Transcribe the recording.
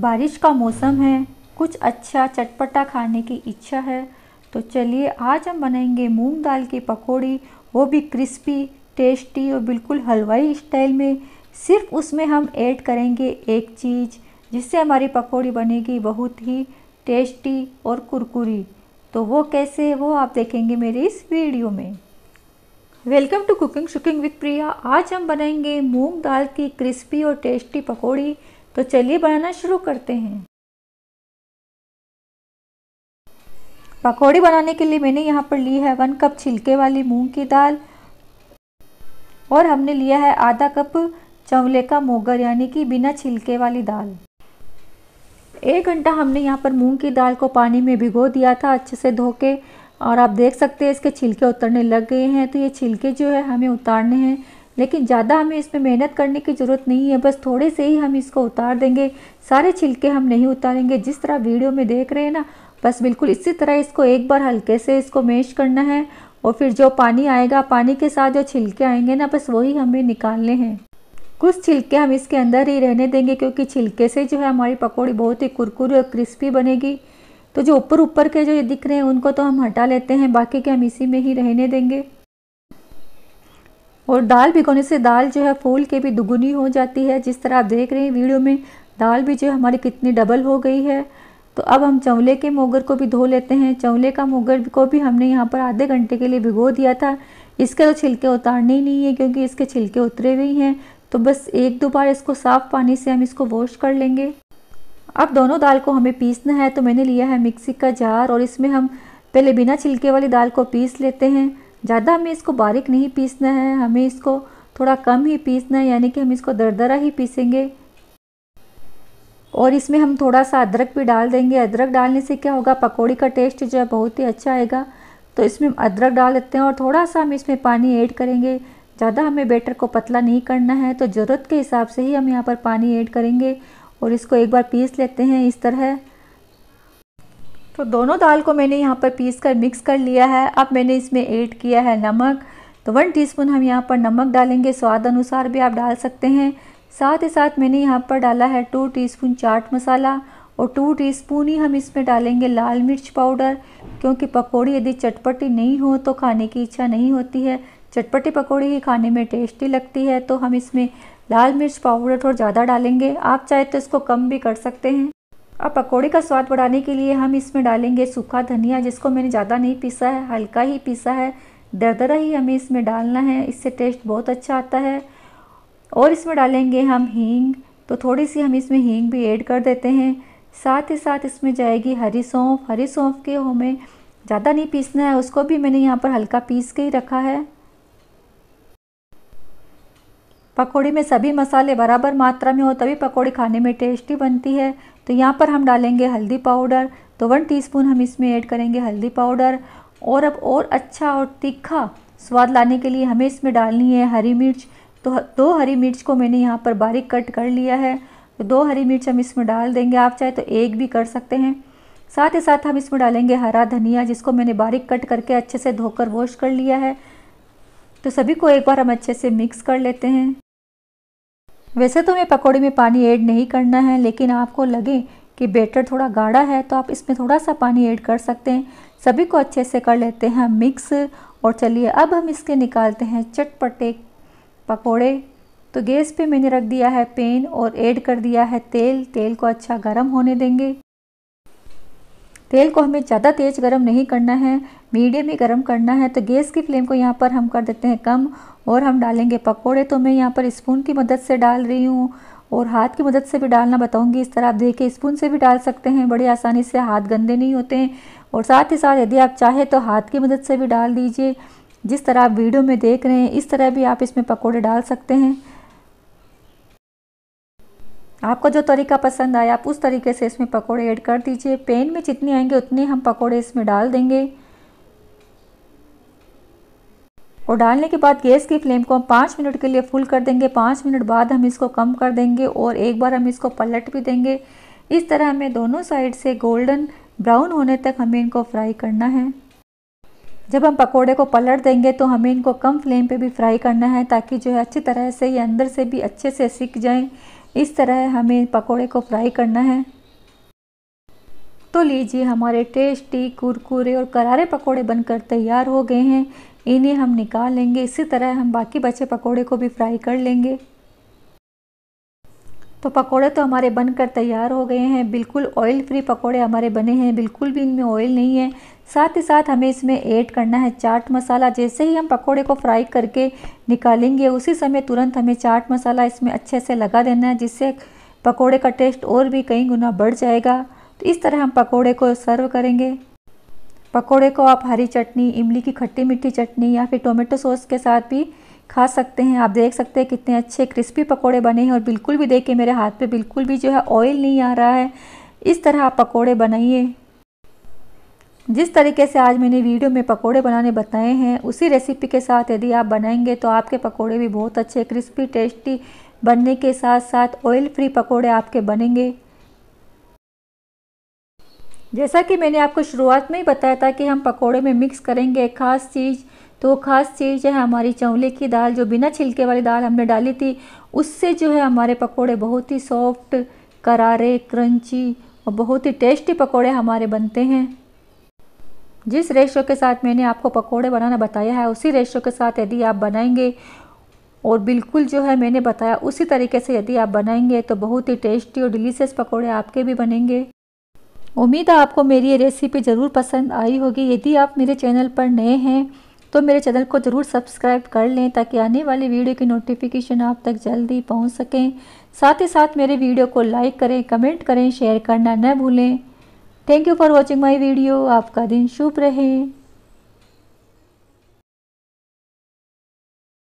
बारिश का मौसम है कुछ अच्छा चटपटा खाने की इच्छा है तो चलिए आज हम बनाएंगे मूंग दाल की पकौड़ी वो भी क्रिस्पी टेस्टी और बिल्कुल हलवाई स्टाइल में सिर्फ उसमें हम ऐड करेंगे एक चीज़ जिससे हमारी पकौड़ी बनेगी बहुत ही टेस्टी और कुरकुरी तो वो कैसे वो आप देखेंगे मेरे इस वीडियो में वेलकम टू कुकिंग शुकिंग विद प्रिया आज हम बनाएंगे मूंग दाल की क्रिस्पी और टेस्टी पकौड़ी तो चलिए बनाना शुरू करते हैं पकौड़ी बनाने के लिए मैंने यहाँ पर ली है वन कप छिलके वाली मूंग की दाल और हमने लिया है आधा कप चवले का मोगर यानी कि बिना छिलके वाली दाल एक घंटा हमने यहाँ पर मूंग की दाल को पानी में भिगो दिया था अच्छे से धो के और आप देख सकते हैं इसके छिलके उतरने लग गए हैं तो ये छिलके जो है हमें उतारने हैं लेकिन ज़्यादा हमें इसमें मेहनत करने की ज़रूरत नहीं है बस थोड़े से ही हम इसको उतार देंगे सारे छिलके हम नहीं उतारेंगे जिस तरह वीडियो में देख रहे हैं ना बस बिल्कुल इसी तरह इसको एक बार हल्के से इसको मैश करना है और फिर जो पानी आएगा पानी के साथ जो छिलके आएंगे ना बस वही हमें निकालने हैं कुछ छिलके हम इसके अंदर ही रहने देंगे क्योंकि छिलके से जो है हमारी पकौड़ी बहुत ही कुरकुरी और क्रिस्पी बनेगी तो जो ऊपर ऊपर के जो ये दिख रहे हैं उनको तो हम हटा लेते हैं बाकी के हम इसी में ही रहने देंगे और दाल भिगोने से दाल जो है फूल के भी दुगुनी हो जाती है जिस तरह आप देख रहे हैं वीडियो में दाल भी जो है हमारी कितनी डबल हो गई है तो अब हम चवले के मोगर को भी धो लेते हैं चवले का मोगर को भी हमने यहाँ पर आधे घंटे के लिए भिगो दिया था इसके तो छिलके उतारने ही नहीं है क्योंकि इसके छिलके उतरे हुए हैं तो बस एक दो बार इसको साफ़ पानी से हम इसको वॉश कर लेंगे अब दोनों दाल को हमें पीसना है तो मैंने लिया है मिक्सी का जार और इसमें हम पहले बिना छिलके वाली दाल को पीस लेते हैं ज़्यादा हमें इसको बारीक नहीं पीसना है हमें इसको थोड़ा कम ही पीसना है यानी कि हम इसको दरदरा ही पीसेंगे और इसमें हम थोड़ा सा अदरक भी डाल देंगे अदरक डालने से क्या होगा पकौड़ी का टेस्ट जो है बहुत ही अच्छा आएगा तो इसमें हम अदरक डाल देते हैं और थोड़ा सा हम इसमें पानी ऐड करेंगे ज़्यादा हमें बैटर को पतला नहीं करना है तो ज़रूरत के हिसाब से ही हम यहाँ पर पानी ऐड करेंगे और इसको एक बार पीस लेते हैं इस तरह तो दोनों दाल को मैंने यहाँ पर पीस कर मिक्स कर लिया है अब मैंने इसमें ऐड किया है नमक तो वन टीस्पून हम यहाँ पर नमक डालेंगे स्वाद अनुसार भी आप डाल सकते हैं साथ ही साथ मैंने यहाँ पर डाला है टू टीस्पून चाट मसाला और टू टीस्पून ही हम इसमें डालेंगे लाल मिर्च पाउडर क्योंकि पकौड़ी यदि चटपटी नहीं हो तो खाने की इच्छा नहीं होती है चटपटी पकौड़ी ही खाने में टेस्टी लगती है तो हम इसमें लाल मिर्च पाउडर थोड़ा ज़्यादा डालेंगे आप चाहे तो इसको कम भी कर सकते हैं अब पकौड़े का स्वाद बढ़ाने के लिए हम इसमें डालेंगे सूखा धनिया जिसको मैंने ज़्यादा नहीं पीसा है हल्का ही पीसा है दरदरा ही हमें इसमें डालना है इससे टेस्ट बहुत अच्छा आता है और इसमें डालेंगे हम हींग तो थोड़ी सी हम इसमें हींग भी ऐड कर देते हैं साथ ही साथ इसमें जाएगी हरी सौंफ हरी सौंफ के हमें ज़्यादा नहीं पीसना है उसको भी मैंने यहाँ पर हल्का पीस के ही रखा है पकौड़ी में सभी मसाले बराबर मात्रा में हो तभी पकौड़ी खाने में टेस्टी बनती है तो यहाँ पर हम डालेंगे हल्दी पाउडर तो वन टीस्पून हम इसमें ऐड करेंगे हल्दी पाउडर और अब और अच्छा और तीखा स्वाद लाने के लिए हमें इसमें डालनी है हरी मिर्च तो दो हरी मिर्च को मैंने यहाँ पर बारीक कट कर लिया है तो दो हरी मिर्च हम इसमें डाल देंगे आप चाहे तो एक भी कर सकते हैं साथ ही साथ हम इसमें डालेंगे हरा धनिया जिसको मैंने बारीक कट करके अच्छे से धोकर वॉश कर लिया है तो सभी को एक बार हम अच्छे से मिक्स कर लेते हैं वैसे तो हमें पकौड़े में पानी ऐड नहीं करना है लेकिन आपको लगे कि बैटर थोड़ा गाढ़ा है तो आप इसमें थोड़ा सा पानी ऐड कर सकते हैं सभी को अच्छे से कर लेते हैं मिक्स और चलिए अब हम इसके निकालते हैं चटपटे पकोड़े तो गैस पे मैंने रख दिया है पेन और ऐड कर दिया है तेल तेल को अच्छा गर्म होने देंगे तेल को हमें ज़्यादा तेज़ गर्म नहीं करना है मीडियम ही गर्म करना है तो गैस की फ्लेम को यहाँ पर हम कर देते हैं कम और हम डालेंगे पकोड़े तो मैं यहाँ पर स्पून की मदद से डाल रही हूँ और हाथ की मदद से भी डालना बताऊँगी इस तरह आप देखिए स्पून से भी डाल सकते हैं बड़े आसानी से हाथ गंदे नहीं होते हैं और साथ ही साथ यदि आप चाहें तो हाथ की मदद से भी डाल दीजिए जिस तरह आप वीडियो में देख रहे हैं इस तरह भी आप इसमें पकौड़े डाल सकते हैं आपको जो तरीका पसंद आया आप उस तरीके से इसमें पकोड़े ऐड कर दीजिए पेन में जितने आएंगे उतने हम पकोड़े इसमें डाल देंगे और डालने के बाद गैस की फ्लेम को हम पाँच मिनट के लिए फुल कर देंगे पाँच मिनट बाद हम इसको कम कर देंगे और एक बार हम इसको पलट भी देंगे इस तरह हमें दोनों साइड से गोल्डन ब्राउन होने तक हमें इनको फ्राई करना है जब हम पकोड़े को पलट देंगे तो हमें इनको कम फ्लेम पे भी फ्राई करना है ताकि जो है अच्छी तरह से ये अंदर से भी अच्छे से सीख जाएं इस तरह हमें पकोड़े को फ्राई करना है तो लीजिए हमारे टेस्टी कुरकुरे और करारे पकोड़े बनकर तैयार हो गए हैं इन्हें हम निकाल लेंगे इसी तरह हम बाकी बचे पकोड़े को भी फ्राई कर लेंगे तो पकोड़े तो हमारे बनकर तैयार हो गए हैं बिल्कुल ऑयल फ्री पकोड़े हमारे बने हैं बिल्कुल भी इनमें ऑयल नहीं है साथ ही साथ हमें इसमें ऐड करना है चाट मसाला जैसे ही हम पकोड़े को फ्राई करके निकालेंगे उसी समय तुरंत हमें चाट मसाला इसमें अच्छे से लगा देना है जिससे पकोड़े का टेस्ट और भी कई गुना बढ़ जाएगा तो इस तरह हम पकोड़े को सर्व करेंगे पकोड़े को आप हरी चटनी इमली की खट्टी मीठी चटनी या फिर टोमेटो सॉस के साथ भी खा सकते हैं आप देख सकते हैं कितने अच्छे क्रिस्पी पकोड़े बने हैं और बिल्कुल भी देखिए मेरे हाथ पे बिल्कुल भी जो है ऑयल नहीं आ रहा है इस तरह आप पकोड़े बनाइए जिस तरीके से आज मैंने वीडियो में पकोड़े बनाने बताए हैं उसी रेसिपी के साथ यदि आप बनाएंगे तो आपके पकोड़े भी बहुत अच्छे क्रिस्पी टेस्टी बनने के साथ साथ ऑयल फ्री पकोड़े आपके बनेंगे जैसा कि मैंने आपको शुरुआत में ही बताया था कि हम पकोड़े में मिक्स करेंगे एक खास चीज़ तो खास चीज़ है हमारी चावले की दाल जो बिना छिलके वाली दाल हमने डाली थी उससे जो है हमारे पकोड़े बहुत ही सॉफ्ट करारे क्रंची और बहुत ही टेस्टी पकोड़े हमारे बनते हैं जिस रेशो के साथ मैंने आपको पकोड़े बनाना बताया है उसी रेशो के साथ यदि आप बनाएंगे और बिल्कुल जो है मैंने बताया उसी तरीके से यदि आप बनाएंगे तो बहुत ही टेस्टी और डिलीशियस पकोड़े आपके भी बनेंगे उम्मीद है आपको मेरी ये रेसिपी ज़रूर पसंद आई होगी यदि आप मेरे चैनल पर नए हैं तो मेरे चैनल को ज़रूर सब्सक्राइब कर लें ताकि आने वाली वीडियो की नोटिफिकेशन आप तक जल्दी पहुंच सकें साथ ही साथ मेरे वीडियो को लाइक करें कमेंट करें शेयर करना न भूलें thank you for watching my video आपका दिन शुभ रहे